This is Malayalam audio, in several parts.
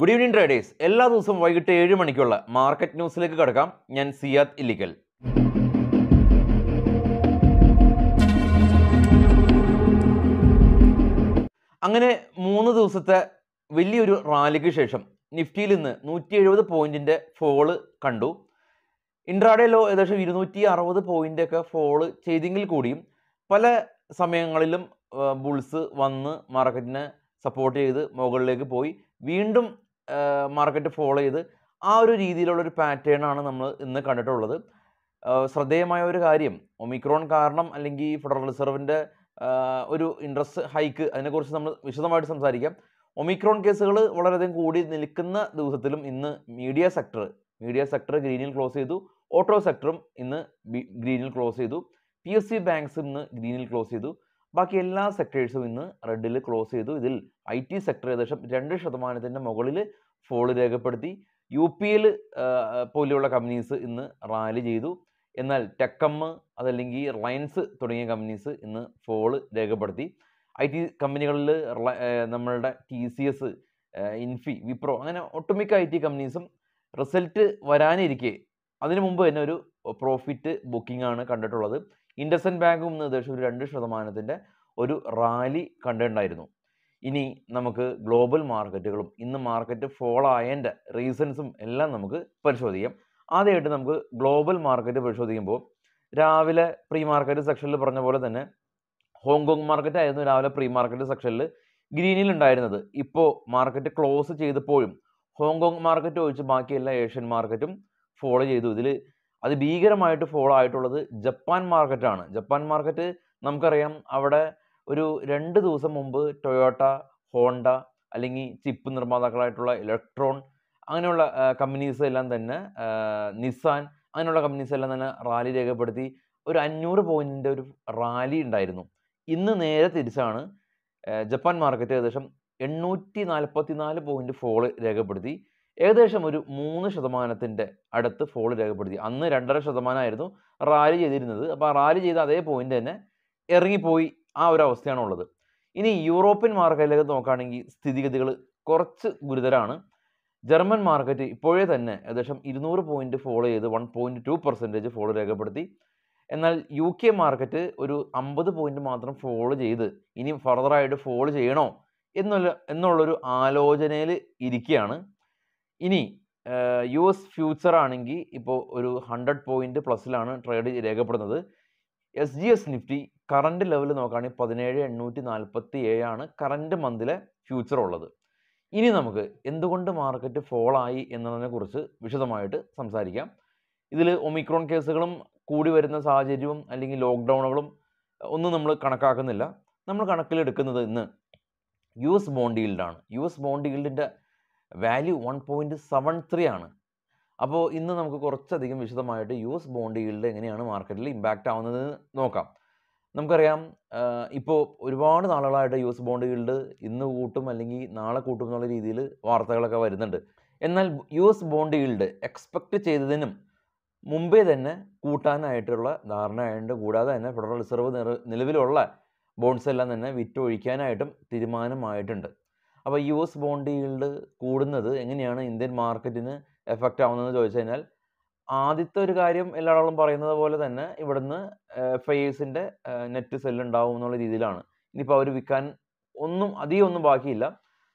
ഗുഡ് ഈവനിങ് ട്രേഡേഴ്സ് എല്ലാ ദിവസവും വൈകിട്ട് ഏഴ് മണിക്കുള്ള മാർക്കറ്റ് ന്യൂസിലേക്ക് കടക്കാം ഞാൻ സിയാദ് ഇല്ലിക്കൽ അങ്ങനെ മൂന്ന് ദിവസത്തെ വലിയൊരു റാലിക്ക് ശേഷം നിഫ്റ്റിയിൽ നിന്ന് നൂറ്റി എഴുപത് പോയിന്റിന്റെ ഫോള് കണ്ടു ഇൻട്രാഡേലോ ഏകദേശം ഇരുന്നൂറ്റി അറുപത് പോയിന്റ് ഒക്കെ ഫോള് ചെയ്തെങ്കിൽ കൂടിയും പല സമയങ്ങളിലും ബുൾസ് വന്ന് മാർക്കറ്റിനെ സപ്പോർട്ട് ചെയ്ത് മുകളിലേക്ക് പോയി വീണ്ടും മാർക്കറ്റ് ഫോളോ ചെയ്ത് ആ ഒരു രീതിയിലുള്ള ഒരു പാറ്റേൺ ആണ് നമ്മൾ ഇന്ന് കണ്ടിട്ടുള്ളത് ശ്രദ്ധേയമായ ഒരു കാര്യം ഒമിക്രോൺ കാരണം അല്ലെങ്കിൽ ഫെഡറൽ റിസർവിൻ്റെ ഒരു ഇൻട്രസ്റ്റ് ഹൈക്ക് അതിനെക്കുറിച്ച് നമ്മൾ വിശദമായിട്ട് സംസാരിക്കാം ഒമിക്രോൺ കേസുകൾ വളരെയധികം കൂടി നിൽക്കുന്ന ദിവസത്തിലും ഇന്ന് മീഡിയ സെക്ടർ മീഡിയ സെക്ടർ ഗ്രീനിൽ ക്ലോസ് ചെയ്തു ഓട്ടോ സെക്ടറും ഇന്ന് ഗ്രീനിൽ ക്ലോസ് ചെയ്തു പി എസ് സി ബാങ്ക്സ് ഇന്ന് ഗ്രീനിൽ ക്ലോസ് ചെയ്തു ബാക്കി എല്ലാ സെക്ടേഴ്സും ഇന്ന് റെഡിൽ ക്ലോസ് ചെയ്തു ഇതിൽ ഐ ടി സെക്ടർ ഏകദേശം രണ്ട് ശതമാനത്തിൻ്റെ മുകളിൽ ഫോൾ രേഖപ്പെടുത്തി യു പി എൽ പോലെയുള്ള കമ്പനീസ് ഇന്ന് റാലി ചെയ്തു എന്നാൽ ടെക്കമ്മ് അതല്ലെങ്കിൽ റിലയൻസ് തുടങ്ങിയ കമ്പനീസ് ഇന്ന് ഫോൾ രേഖപ്പെടുത്തി ഐ ടി കമ്പനികളിൽ നമ്മളുടെ T C S Infy Wipro അങ്ങനെ ഒട്ടുമിക്ക ഐ ടി കമ്പനീസും റിസൾട്ട് വരാനിരിക്കെ അതിനു മുമ്പ് തന്നെ ഒരു പ്രോഫിറ്റ് ബുക്കിംഗ് ആണ് കണ്ടിട്ടുള്ളത് ഇൻഡസൻ ബാങ്കും ഇന്ന് ഏകദേശം ഒരു രണ്ട് ശതമാനത്തിൻ്റെ ഒരു റാലി കണ്ടിട്ടുണ്ടായിരുന്നു ഇനി നമുക്ക് ഗ്ലോബൽ മാർക്കറ്റുകളും ഇന്ന് മാർക്കറ്റ് ഫോളോ ആയതിൻ്റെ റീസൺസും എല്ലാം നമുക്ക് പരിശോധിക്കാം ആദ്യമായിട്ട് നമുക്ക് ഗ്ലോബൽ മാർക്കറ്റ് പരിശോധിക്കുമ്പോൾ രാവിലെ പ്രീ മാർക്കറ്റ് സെക്ഷനിൽ പറഞ്ഞ പോലെ തന്നെ ഹോങ്കോങ് മാർക്കറ്റ് ആയിരുന്നു രാവിലെ പ്രീ മാർക്കറ്റ് സെക്ഷനിൽ ഗ്രീനിൽ ഉണ്ടായിരുന്നത് ഇപ്പോൾ മാർക്കറ്റ് ക്ലോസ് ചെയ്തപ്പോഴും ഹോങ്കോങ് മാർക്കറ്റ് ഒഴിച്ച് ബാക്കി എല്ലാ ഏഷ്യൻ മാർക്കറ്റും ഫോളോ ചെയ്തു ഇതിൽ അത് ഭീകരമായിട്ട് ഫോളോ ആയിട്ടുള്ളത് ജപ്പാൻ മാർക്കറ്റാണ് ജപ്പാൻ മാർക്കറ്റ് നമുക്കറിയാം അവിടെ ഒരു രണ്ട് ദിവസം മുമ്പ് ടൊയോട്ട ഹോണ്ട അല്ലെങ്കിൽ ചിപ്പ് നിർമ്മാതാക്കളായിട്ടുള്ള ഇലക്ട്രോൺ അങ്ങനെയുള്ള കമ്പനീസ് എല്ലാം തന്നെ നിസാൻ അങ്ങനെയുള്ള കമ്പനീസ് എല്ലാം തന്നെ റാലി രേഖപ്പെടുത്തി ഒരു അഞ്ഞൂറ് പോയിന്റിൻ്റെ ഒരു റാലി ഉണ്ടായിരുന്നു ഇന്ന് നേരെ തിരിച്ചാണ് ജപ്പാൻ മാർക്കറ്റ് ഏകദേശം എണ്ണൂറ്റി നാൽപ്പത്തി നാല് പോയിന്റ് ഫോള് രേഖപ്പെടുത്തി ഏകദേശം ഒരു മൂന്ന് ശതമാനത്തിൻ്റെ അടുത്ത് ഫോൾ രേഖപ്പെടുത്തി അന്ന് രണ്ടര ശതമാനമായിരുന്നു റാലി ചെയ്തിരുന്നത് അപ്പോൾ റാലി ചെയ്ത അതേ പോയിന്റ് തന്നെ ഇറങ്ങിപ്പോയി ആ ഒരു അവസ്ഥയാണ് ഉള്ളത് ഇനി യൂറോപ്യൻ മാർക്കറ്റിലേക്ക് നോക്കുകയാണെങ്കിൽ സ്ഥിതിഗതികൾ കുറച്ച് ഗുരുതരമാണ് ജർമ്മൻ മാർക്കറ്റ് ഇപ്പോഴേ തന്നെ ഏകദേശം ഇരുന്നൂറ് പോയിന്റ് ഫോൾ ചെയ്ത് one point two percentage fall രേഖപ്പെടുത്തി എന്നാൽ യു കെ മാർക്കറ്റ് ഒരു അമ്പത് പോയിന്റ് മാത്രം ഫോൾ ചെയ്ത് ഇനി ഫർദറായിട്ട് ഫോൾ ചെയ്യണോ എന്നുള്ള എന്നുള്ളൊരു ആലോചനയിൽ ഇരിക്കുകയാണ് ഇനി യു എസ് ഫ്യൂച്ചർ ആണെങ്കിൽ ഇപ്പോൾ ഒരു ഹൺഡ്രഡ് പോയിന്റ് പ്ലസ്സിലാണ് ട്രേഡ് രേഖപ്പെടുന്നത് S G S Nifty current level നോക്കുകയാണെങ്കിൽ പതിനേഴ് എണ്ണൂറ്റി നാൽപ്പത്തി ഏഴാണ് കറണ്ട് മന്തിലെ ഫ്യൂച്ചർ ഉള്ളത് ഇനി നമുക്ക് എന്തുകൊണ്ട് മാർക്കറ്റ് ഫോളായി എന്നതിനെക്കുറിച്ച് വിശദമായിട്ട് സംസാരിക്കാം ഇതിൽ ഒമിക്രോൺ കേസുകളും കൂടി വരുന്ന സാഹചര്യവും അല്ലെങ്കിൽ ലോക്ക്ഡൗണുകളും ഒന്നും നമ്മൾ കണക്കാക്കുന്നില്ല നമ്മൾ കണക്കിലെടുക്കുന്നത് ഇന്ന് യു എസ് ബോണ്ട് ഈൽഡാണ് യു എസ് ബോണ്ട് ഈൽഡിൻ്റെ value one point seven three ആണ് അപ്പോൾ ഇന്ന് നമുക്ക് കുറച്ചധികം വിശദമായിട്ട് യു എസ് ബോണ്ട് ഈൽഡ് എങ്ങനെയാണ് മാർക്കറ്റിൽ ഇമ്പാക്റ്റ് ആവുന്നത് നോക്കാം നമുക്കറിയാം ഇപ്പോൾ ഒരുപാട് നാളുകളായിട്ട് യു എസ് ബോണ്ട് ഈൽഡ് ഇന്ന് കൂട്ടും അല്ലെങ്കിൽ നാളെ കൂട്ടും എന്നുള്ള രീതിയിൽ വാർത്തകളൊക്കെ വരുന്നുണ്ട് എന്നാൽ U S bond yield expect ചെയ്തതിനും മുമ്പേ തന്നെ കൂട്ടാനായിട്ടുള്ള ധാരണയുണ്ട് കൂടാതെ തന്നെ ഫെഡറൽ റിസർവ് നിലവിലുള്ള ബോണ്ട്സ് എല്ലാം തന്നെ വിറ്റൊഴിക്കാനായിട്ടും തീരുമാനമായിട്ടുണ്ട് അപ്പോൾ യു എസ് ബോണ്ട് ഈൽഡ് കൂടുന്നത് എങ്ങനെയാണ് ഇന്ത്യൻ മാർക്കറ്റിന് എഫക്റ്റ് ആവുന്നതെന്ന് ചോദിച്ചു കഴിഞ്ഞാൽ ആദ്യത്തെ ഒരു കാര്യം എല്ലാ ആളുകളും പറയുന്നത് പോലെ തന്നെ ഇവിടുന്ന് എഫ് ഐ എസിൻ്റെ നെറ്റ് സെല്ല് ഉണ്ടാവും എന്നുള്ള രീതിയിലാണ് ഇനിയിപ്പോൾ അവർ വിൽക്കാൻ ഒന്നും അധികം ഒന്നും ബാക്കിയില്ല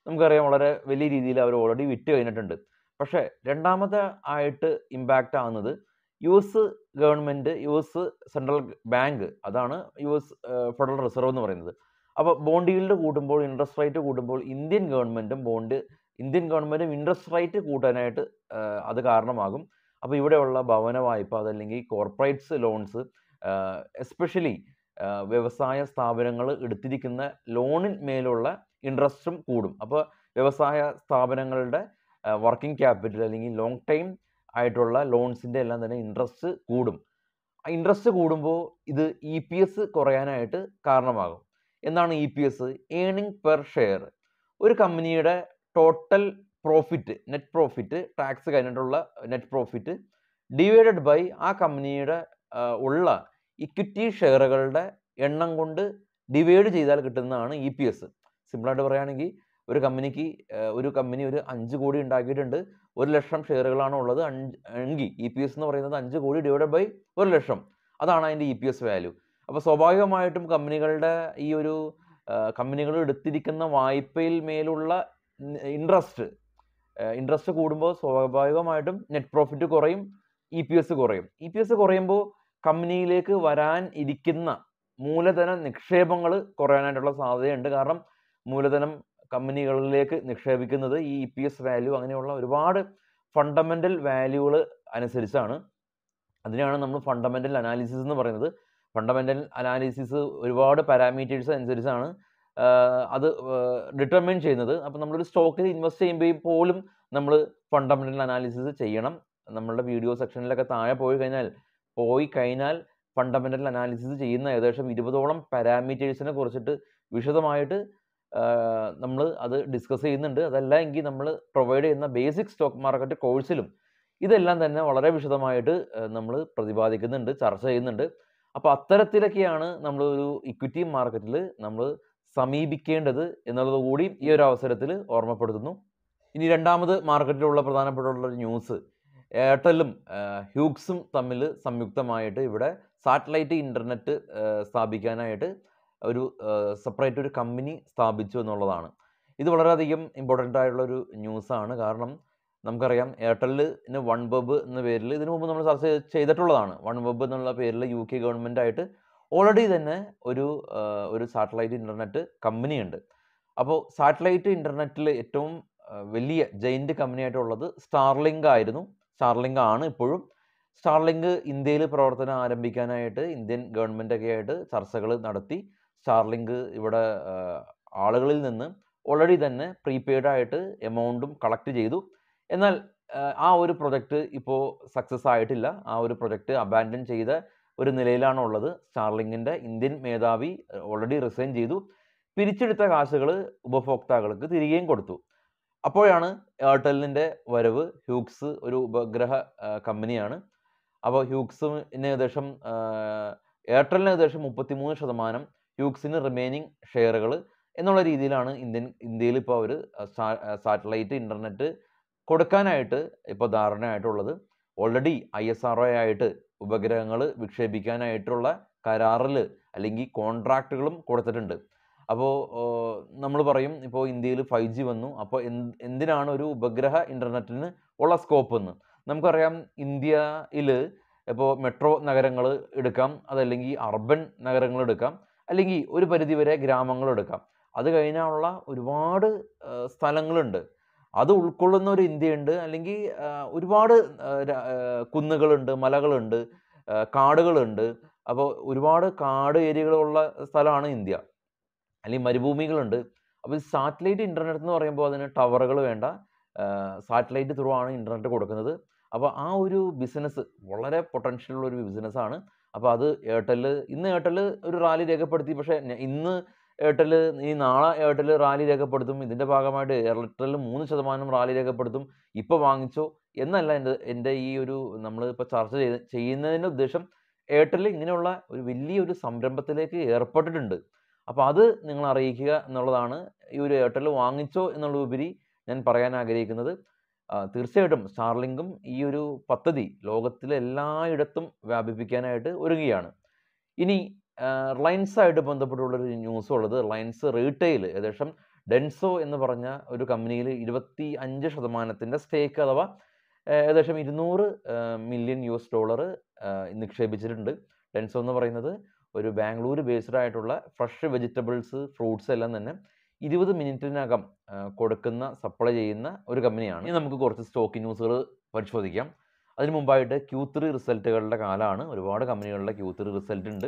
നമുക്കറിയാം വളരെ വലിയ രീതിയിൽ അവർ ഓൾറെഡി വിറ്റ് കഴിഞ്ഞിട്ടുണ്ട് പക്ഷേ രണ്ടാമത്തെ ആയിട്ട് ഇമ്പാക്റ്റ് ആകുന്നത് U S government U S central bank അതാണ് യു എസ് ഫെഡറൽ റിസർവ് എന്ന് പറയുന്നത് അപ്പോൾ ബോണ്ട് ഈൽഡ് കൂട്ടുമ്പോൾ ഇൻട്രസ്റ്റ് റേറ്റ് കൂട്ടുമ്പോൾ ഇന്ത്യൻ ഗവൺമെൻറ്റും ബോണ്ട് ഇന്ത്യൻ ഗവൺമെൻറ്റും ഇൻട്രസ്റ്റ് റേറ്റ് കൂട്ടാനായിട്ട് അത് കാരണമാകും അപ്പോൾ ഇവിടെയുള്ള ഭവന വായ്പ അതല്ലെങ്കിൽ കോർപ്പറേറ്റ്സ് ലോൺസ് എസ്പെഷ്യലി വ്യവസായ സ്ഥാപനങ്ങൾ എടുത്തിരിക്കുന്ന ലോണിന് മേലുള്ള ഇൻട്രസ്റ്റും കൂടും അപ്പോൾ വ്യവസായ സ്ഥാപനങ്ങളുടെ വർക്കിംഗ് ക്യാപിറ്റൽ അല്ലെങ്കിൽ ലോങ് ടൈം ആയിട്ടുള്ള ലോൺസിൻ്റെ എല്ലാം തന്നെ ഇൻട്രസ്റ്റ് കൂടും ഇൻട്രസ്റ്റ് കൂടുമ്പോൾ ഇത് ഇ പി എസ് കുറയാനായിട്ട് കാരണമാകും എന്താണ് E P S earning per share ഒരു കമ്പനിയുടെ total profit net profit tax കഴിഞ്ഞിട്ടുള്ള നെറ്റ് പ്രോഫിറ്റ് ഡിവൈഡഡ് ബൈ ആ കമ്പനിയുടെ ഉള്ള ഇക്വിറ്റി ഷെയറുകളുടെ എണ്ണം കൊണ്ട് ഡിവൈഡ് ചെയ്താൽ കിട്ടുന്നതാണ് ഇ പി എസ് സിമ്പിളായിട്ട് പറയുകയാണെങ്കിൽ ഒരു കമ്പനിക്ക് ഒരു കമ്പനി ഒരു അഞ്ച് കോടി ഉണ്ടാക്കിയിട്ടുണ്ട് ഒരു ലക്ഷം ഷെയറുകളാണ് ഉള്ളത് അഞ്ച് എങ്കിൽ ഇ പി എസ് എന്ന് പറയുന്നത് അഞ്ച് കോടി ഡിവൈഡഡ് ബൈ ഒരു ലക്ഷം അതാണ് അതിൻ്റെ ഇ പി എസ് വാല്യൂ അപ്പോൾ സ്വാഭാവികമായിട്ടും കമ്പനികളുടെ ഈ ഒരു കമ്പനികൾ എടുത്തിരിക്കുന്ന വായ്പയിൽ മേലുള്ള ഇൻട്രസ്റ്റ് ഇൻട്രസ്റ്റ് കൂടുമ്പോൾ സ്വാഭാവികമായിട്ടും നെറ്റ് പ്രോഫിറ്റ് കുറയും ഇ പി എസ് കുറയും ഇ പി എസ് കുറയുമ്പോൾ കമ്പനിയിലേക്ക് വരാൻ ഇരിക്കുന്ന മൂലധന നിക്ഷേപങ്ങൾ കുറയാനായിട്ടുള്ള സാധ്യതയുണ്ട് കാരണം മൂലധനം കമ്പനികളിലേക്ക് നിക്ഷേപിക്കുന്നത് ഈ ഇ പി എസ് വാല്യൂ അങ്ങനെയുള്ള ഒരുപാട് ഫണ്ടമെൻ്റൽ വാല്യൂകൾ അനുസരിച്ചാണ് അതിനെയാണ് നമ്മൾ ഫണ്ടമെൻ്റൽ അനാലിസിസ് എന്ന് പറയുന്നത് ഫണ്ടമെൻ്റൽ അനാലിസിസ് ഒരുപാട് പാരാമീറ്റേഴ്സ് അനുസരിച്ചാണ് അത് ഡിറ്റർമിൻ ചെയ്യുന്നത് അപ്പോൾ നമ്മളൊരു സ്റ്റോക്കിൽ ഇൻവെസ്റ്റ് ചെയ്യുമ്പോൾ പോലും നമ്മൾ ഫണ്ടമെൻ്റൽ അനാലിസിസ് ചെയ്യണം നമ്മളുടെ വീഡിയോ സെക്ഷനിലൊക്കെ താഴെ പോയി കഴിഞ്ഞാൽ പോയി കഴിഞ്ഞാൽ ഫണ്ടമെൻ്റൽ അനാലിസിസ് ചെയ്യുന്ന ഏകദേശം ഇരുപതോളം പാരാമീറ്റേഴ്സിനെ കുറിച്ചിട്ട് വിശദമായിട്ട് നമ്മൾ അത് ഡിസ്കസ് ചെയ്യുന്നുണ്ട് അതല്ല എങ്കിൽ നമ്മൾ പ്രൊവൈഡ് ചെയ്യുന്ന ബേസിക് സ്റ്റോക്ക് മാർക്കറ്റ് കോഴ്സിലും ഇതെല്ലാം തന്നെ വളരെ വിശദമായിട്ട് നമ്മൾ പ്രതിപാദിക്കുന്നുണ്ട് ചർച്ച ചെയ്യുന്നുണ്ട് അപ്പോൾ അത്തരത്തിലൊക്കെയാണ് നമ്മൾ ഒരു ഇക്വിറ്റി മാർക്കറ്റിൽ നമ്മൾ സമീപിക്കേണ്ടത് എന്നുള്ളത് കൂടി ഈ ഒരു അവസരത്തിൽ ഓർമ്മപ്പെടുത്തുന്നു ഇനി രണ്ടാമത് മാർക്കറ്റിലുള്ള പ്രധാനപ്പെട്ടുള്ള ഒരു ന്യൂസ് എയർടെല്ലും ഹ്യൂക്സും തമ്മിൽ സംയുക്തമായിട്ട് ഇവിടെ സാറ്റലൈറ്റ് ഇൻ്റർനെറ്റ് സ്ഥാപിക്കാനായിട്ട് ഒരു സെപ്പറേറ്റ് ഒരു കമ്പനി സ്ഥാപിച്ചു എന്നുള്ളതാണ് ഇത് വളരെയധികം ഇമ്പോർട്ടൻ്റ് ആയിട്ടുള്ള ഒരു ന്യൂസാണ് കാരണം നമുക്കറിയാം എയർടെല്ലിന് വൺ വെബ് എന്ന പേരിൽ ഇതിനു മുമ്പ് നമ്മൾ ചർച്ച ചെയ്തിട്ടുള്ളതാണ് വൺ വെബ് എന്നുള്ള പേരിൽ യു കെ ഗവൺമെൻറ്റായിട്ട് ഓൾറെഡി തന്നെ ഒരു ഒരു സാറ്റലൈറ്റ് ഇൻ്റർനെറ്റ് കമ്പനിയുണ്ട് അപ്പോൾ സാറ്റലൈറ്റ് ഇൻ്റർനെറ്റിൽ ഏറ്റവും വലിയ ജയിൻ്റ് കമ്പനിയായിട്ടുള്ളത് സ്റ്റാർലിങ്ക് ആയിരുന്നു സ്റ്റാർലിങ്ക് ആണ് ഇപ്പോഴും സ്റ്റാർലിങ്ക് ഇന്ത്യയിൽ പ്രവർത്തനം ആരംഭിക്കാനായിട്ട് ഇന്ത്യൻ ഒക്കെ ആയിട്ട് ചർച്ചകൾ നടത്തി സ്റ്റാർലിങ്ക് ഇവിടെ ആളുകളിൽ നിന്ന് ഓൾറെഡി തന്നെ പ്രീപെയ്ഡായിട്ട് ആയിട്ട് എമൗണ്ടും കളക്ട് ചെയ്തു എന്നാൽ ആ ഒരു പ്രൊജക്റ്റ് ഇപ്പോൾ സക്സസ് ആയിട്ടില്ല ആ ഒരു പ്രൊജക്റ്റ് അബാൻഡൻ ചെയ്ത ഒരു നിലയിലാണ് ഉള്ളത് സ്റ്റാർലിങ്ങിൻ്റെ ഇന്ത്യൻ മേധാവി ഓൾറെഡി റിസൈൻ ചെയ്തു പിരിച്ചെടുത്ത കാശുകൾ ഉപഭോക്താക്കൾക്ക് തിരികെയും കൊടുത്തു അപ്പോഴാണ് എയർടെല്ലിൻ്റെ വരവ് ഹ്യൂക്സ് ഒരു ഉപഗ്രഹ കമ്പനിയാണ് അപ്പോൾ ഹ്യൂക്സിന് ഏകദേശം എയർടെല്ലിന് ഏകദേശം മുപ്പത്തിമൂന്ന് ശതമാനം ഹ്യൂക്സിന് റിമൈനിങ് ഷെയറുകൾ എന്നുള്ള രീതിയിലാണ് ഇന്ത്യൻ ഇന്ത്യയിൽ ഇപ്പോൾ അവർ സാറ്റലൈറ്റ് ഇൻ്റർനെറ്റ് കൊടുക്കാനായിട്ട് ഇപ്പോൾ ധാരണയായിട്ടുള്ളത് already I S R O ആയിട്ട് ഉപഗ്രഹങ്ങൾ വിക്ഷേപിക്കാനായിട്ടുള്ള കരാറിൽ അല്ലെങ്കിൽ കോൺട്രാക്റ്റുകളും കൊടുത്തിട്ടുണ്ട് അപ്പോൾ നമ്മൾ പറയും ഇപ്പോൾ ഇന്ത്യയിൽ ഫൈവ് ജി വന്നു അപ്പോൾ എന്തിനാണ് ഒരു ഉപഗ്രഹ ഇൻ്റർനെറ്റിന് ഉള്ള സ്കോപ്പ് എന്ന് നമുക്കറിയാം ഇന്ത്യയിൽ ഇപ്പോൾ മെട്രോ നഗരങ്ങൾ എടുക്കാം അതല്ലെങ്കിൽ അർബൻ നഗരങ്ങൾ എടുക്കാം അല്ലെങ്കിൽ ഒരു പരിധിവരെ ഗ്രാമങ്ങളെടുക്കാം എടുക്കാം അത് കഴിഞ്ഞാലുള്ള ഒരുപാട് സ്ഥലങ്ങളുണ്ട് അത് ഉൾക്കൊള്ളുന്ന ഒരു ഇന്ത്യയുണ്ട് അല്ലെങ്കിൽ ഒരുപാട് കുന്നുകളുണ്ട് മലകളുണ്ട് കാടുകളുണ്ട് അപ്പോൾ ഒരുപാട് കാട് ഏരിയകളുള്ള സ്ഥലമാണ് ഇന്ത്യ അല്ലെങ്കിൽ മരുഭൂമികളുണ്ട് അപ്പോൾ സാറ്റലൈറ്റ് ഇൻ്റർനെറ്റ് എന്ന് പറയുമ്പോൾ അതിന് ടവറുകൾ വേണ്ട സാറ്റലൈറ്റ് ത്രൂ ആണ് ഇൻ്റർനെറ്റ് കൊടുക്കുന്നത് അപ്പോൾ ആ ഒരു ബിസിനസ് വളരെ പൊട്ടൻഷ്യൽ ഉള്ള ഒരു ബിസിനസ്സാണ് അപ്പോൾ അത് എയർടെൽ ഇന്ന് എയർടെൽ ഒരു റാലി രേഖപ്പെടുത്തി പക്ഷേ ഇന്ന് എയർടെൽ ഈ നാളെ എയർടെൽ റാലി രേഖപ്പെടുത്തും ഇതിൻ്റെ ഭാഗമായിട്ട് എയർടെൽ മൂന്ന് ശതമാനം റാലി രേഖപ്പെടുത്തും ഇപ്പോൾ വാങ്ങിച്ചോ എന്നല്ല എൻ്റെ എൻ്റെ ഈ ഒരു നമ്മൾ ഇപ്പോൾ ചർച്ച ചെയ്ത് ചെയ്യുന്നതിൻ്റെ ഉദ്ദേശം എയർടെൽ ഇങ്ങനെയുള്ള ഒരു വലിയൊരു സംരംഭത്തിലേക്ക് ഏർപ്പെട്ടിട്ടുണ്ട് അപ്പോൾ അത് നിങ്ങൾ അറിയിക്കുക എന്നുള്ളതാണ് ഈ ഒരു എയർടെൽ വാങ്ങിച്ചോ ഉപരി ഞാൻ പറയാൻ ആഗ്രഹിക്കുന്നത് തീർച്ചയായിട്ടും സ്റ്റാർലിങ്കും ഈ ഒരു പദ്ധതി ലോകത്തിലെ വ്യാപിപ്പിക്കാനായിട്ട് ഒരുങ്ങുകയാണ് ഇനി റിലയൻസായിട്ട് ബന്ധപ്പെട്ടുള്ളൊരു ന്യൂസ് ഉള്ളത് റിലയൻസ് റീറ്റെയിൽ ഏകദേശം ഡെൻസോ എന്ന് പറഞ്ഞ ഒരു കമ്പനിയിൽ ഇരുപത്തി അഞ്ച് ശതമാനത്തിൻ്റെ സ്റ്റേക്ക് അഥവാ ഏകദേശം ഇരുന്നൂറ് മില്യൺ യു എസ് ഡോളർ നിക്ഷേപിച്ചിട്ടുണ്ട് ഡെൻസോ എന്ന് പറയുന്നത് ഒരു ബാംഗ്ലൂർ ബേസ്ഡ് ആയിട്ടുള്ള ഫ്രഷ് വെജിറ്റബിൾസ് ഫ്രൂട്ട്സ് എല്ലാം തന്നെ ഇരുപത് മിനിറ്റിനകം കൊടുക്കുന്ന സപ്ലൈ ചെയ്യുന്ന ഒരു കമ്പനിയാണ് ഇനി നമുക്ക് കുറച്ച് സ്റ്റോക്ക് ന്യൂസുകൾ പരിശോധിക്കാം അതിനു മുമ്പായിട്ട് ക്യൂത്രി റിസൾട്ടുകളുടെ കാലമാണ് ഒരുപാട് കമ്പനികളുടെ ക്യൂത്രി റിസൾട്ട് ഉണ്ട്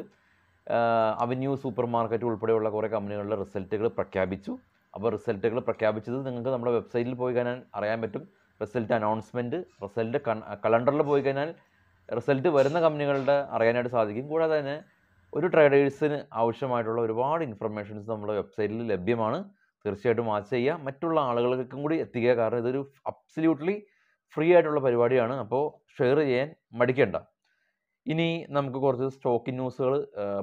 അവന്യൂ സൂപ്പർ മാർക്കറ്റ് ഉൾപ്പെടെയുള്ള കുറേ കമ്പനികളുടെ റിസൾട്ടുകൾ പ്രഖ്യാപിച്ചു അപ്പോൾ റിസൾട്ടുകൾ പ്രഖ്യാപിച്ചത് നിങ്ങൾക്ക് നമ്മുടെ വെബ്സൈറ്റിൽ പോയി കഴിഞ്ഞാൽ അറിയാൻ പറ്റും റിസൾട്ട് അനൗൺസ്മെൻറ്റ് റിസൾട്ട് കലണ്ടറിൽ പോയി കഴിഞ്ഞാൽ റിസൾട്ട് വരുന്ന കമ്പനികളുടെ അറിയാനായിട്ട് സാധിക്കും കൂടാതെ തന്നെ ഒരു ട്രേഡേഴ്സിന് ആവശ്യമായിട്ടുള്ള ഒരുപാട് ഇൻഫർമേഷൻസ് നമ്മുടെ വെബ്സൈറ്റിൽ ലഭ്യമാണ് തീർച്ചയായിട്ടും വാച്ച് ചെയ്യുക മറ്റുള്ള ആളുകൾക്കും കൂടി എത്തിക്കുക കാരണം ഇതൊരു അബ്സല്യൂട്ട്ലി ഫ്രീ ആയിട്ടുള്ള പരിപാടിയാണ് അപ്പോൾ ഷെയർ ചെയ്യാൻ മടിക്കേണ്ട ഇനി നമുക്ക് കുറച്ച് സ്റ്റോക്ക് ന്യൂസുകൾ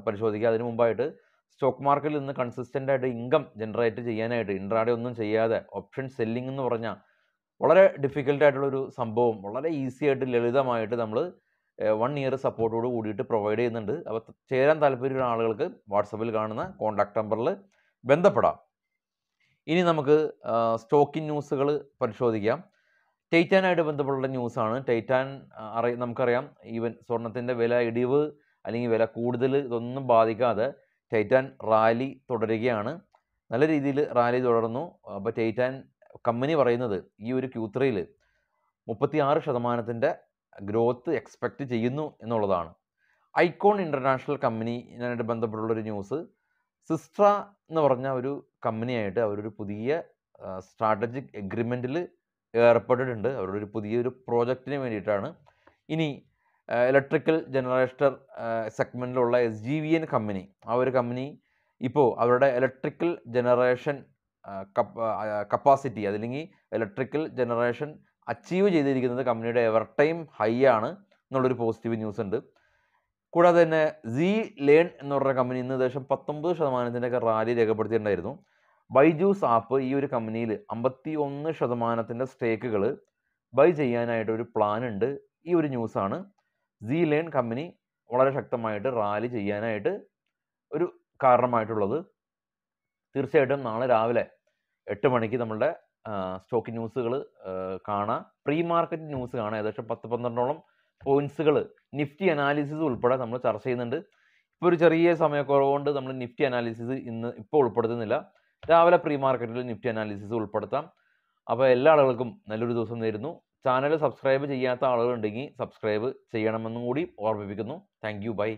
പരിശോധിക്കാം അതിന് മുമ്പായിട്ട് സ്റ്റോക്ക് മാർക്കറ്റിൽ നിന്ന് കൺസിസ്റ്റൻ്റ് ആയിട്ട് ഇൻകം ജനറേറ്റ് ചെയ്യാനായിട്ട് ഇൻട്രാഡേ ഒന്നും ചെയ്യാതെ ഓപ്ഷൻ സെല്ലിംഗ് എന്ന് പറഞ്ഞാൽ വളരെ ഡിഫിക്കൽട്ടായിട്ടുള്ളൊരു സംഭവം വളരെ ഈസി ആയിട്ട് ലളിതമായിട്ട് നമ്മൾ വൺ ഇയർ സപ്പോർട്ടോട് കൂടിയിട്ട് പ്രൊവൈഡ് ചെയ്യുന്നുണ്ട് അപ്പോൾ ചേരാൻ താല്പര്യമുള്ള ആളുകൾക്ക് വാട്സപ്പിൽ കാണുന്ന കോൺടാക്ട് നമ്പറിൽ ബന്ധപ്പെടാം ഇനി നമുക്ക് സ്റ്റോക്കിൻ ന്യൂസുകൾ പരിശോധിക്കാം ടൈറ്റാനായിട്ട് ബന്ധപ്പെട്ടുള്ള ന്യൂസാണ് ടൈറ്റാൻ അറി നമുക്കറിയാം ഈവൻ സ്വർണത്തിൻ്റെ വില ഇടിവ് അല്ലെങ്കിൽ വില കൂടുതൽ ഇതൊന്നും ബാധിക്കാതെ ടൈറ്റാൻ റാലി തുടരുകയാണ് നല്ല രീതിയിൽ റാലി തുടർന്നു അപ്പോൾ ടൈറ്റാൻ കമ്പനി പറയുന്നത് ഈ ഒരു ക്യൂ ത്രീയിൽ മുപ്പത്തി ആറ് ശതമാനത്തിൻ്റെ ഗ്രോത്ത് എക്സ്പെക്റ്റ് ചെയ്യുന്നു എന്നുള്ളതാണ് ഐക്കോൺ ഇൻ്റർനാഷണൽ കമ്പനിയായിട്ട് ബന്ധപ്പെട്ടുള്ളൊരു ന്യൂസ് സിസ്ട്ര എന്ന് പറഞ്ഞ ഒരു കമ്പനിയായിട്ട് അവരൊരു പുതിയ സ്ട്രാറ്റജിക് എഗ്രിമെൻറ്റിൽ ഏർപ്പെട്ടിട്ടുണ്ട് അവരുടെ ഒരു പുതിയൊരു പ്രോജക്റ്റിന് വേണ്ടിയിട്ടാണ് ഇനി ഇലക്ട്രിക്കൽ ജനറേറ്റർ സെഗ്മെൻറ്റിലുള്ള S G V N company ആ ഒരു കമ്പനി ഇപ്പോൾ അവരുടെ ഇലക്ട്രിക്കൽ ജനറേഷൻ കപ്പാസിറ്റി അതല്ലെങ്കിൽ ഇലക്ട്രിക്കൽ ജനറേഷൻ അച്ചീവ് ചെയ്തിരിക്കുന്നത് കമ്പനിയുടെ എവർ ടൈം ഹൈ ആണ് എന്നുള്ളൊരു പോസിറ്റീവ് ന്യൂസ് ഉണ്ട് കൂടാതെ തന്നെ സി ലേൺ എന്ന് പറഞ്ഞ കമ്പനി ഇന്ന് ഏകദേശം പത്തൊമ്പത് ശതമാനത്തിൻ്റെയൊക്കെ റാലി രേഖപ്പെടുത്തിയിട്ടുണ്ടായിരുന്നു ബൈജൂസ് ആപ്പ് ഈ ഒരു കമ്പനിയിൽ അമ്പത്തി ഒന്ന് ശതമാനത്തിൻ്റെ സ്റ്റേക്കുകൾ ബൈ ചെയ്യാനായിട്ട് ഒരു പ്ലാൻ ഉണ്ട് ഈ ഒരു ന്യൂസാണ് സി ലേൺ കമ്പനി വളരെ ശക്തമായിട്ട് റാലി ചെയ്യാനായിട്ട് ഒരു കാരണമായിട്ടുള്ളത് തീർച്ചയായിട്ടും നാളെ രാവിലെ എട്ട് മണിക്ക് നമ്മളുടെ സ്റ്റോക്ക് ന്യൂസുകൾ കാണാം പ്രീ മാർക്കറ്റ് ന്യൂസ് കാണാം ഏകദേശം പത്ത് പന്ത്രണ്ടോളം പോയിന്റ്സുകൾ നിഫ്റ്റി അനാലിസിസ് ഉൾപ്പെടെ നമ്മൾ ചർച്ച ചെയ്യുന്നുണ്ട് ഇപ്പോൾ ഒരു ചെറിയ സമയക്കുറവുകൊണ്ട് നമ്മൾ നിഫ്റ്റി അനാലിസിസ് ഇന്ന് ഇപ്പോൾ ഉൾപ്പെടുത്തുന്നില്ല രാവിലെ പ്രീ മാർക്കറ്റിൽ നിഫ്റ്റി അനാലിസിസ് ഉൾപ്പെടുത്താം അപ്പോൾ എല്ലാ ആളുകൾക്കും നല്ലൊരു ദിവസം നേരുന്നു ചാനൽ സബ്സ്ക്രൈബ് ചെയ്യാത്ത ആളുകളുണ്ടെങ്കിൽ സബ്സ്ക്രൈബ് ചെയ്യണമെന്നും കൂടി ഓർമ്മിപ്പിക്കുന്നു താങ്ക് യു ബൈ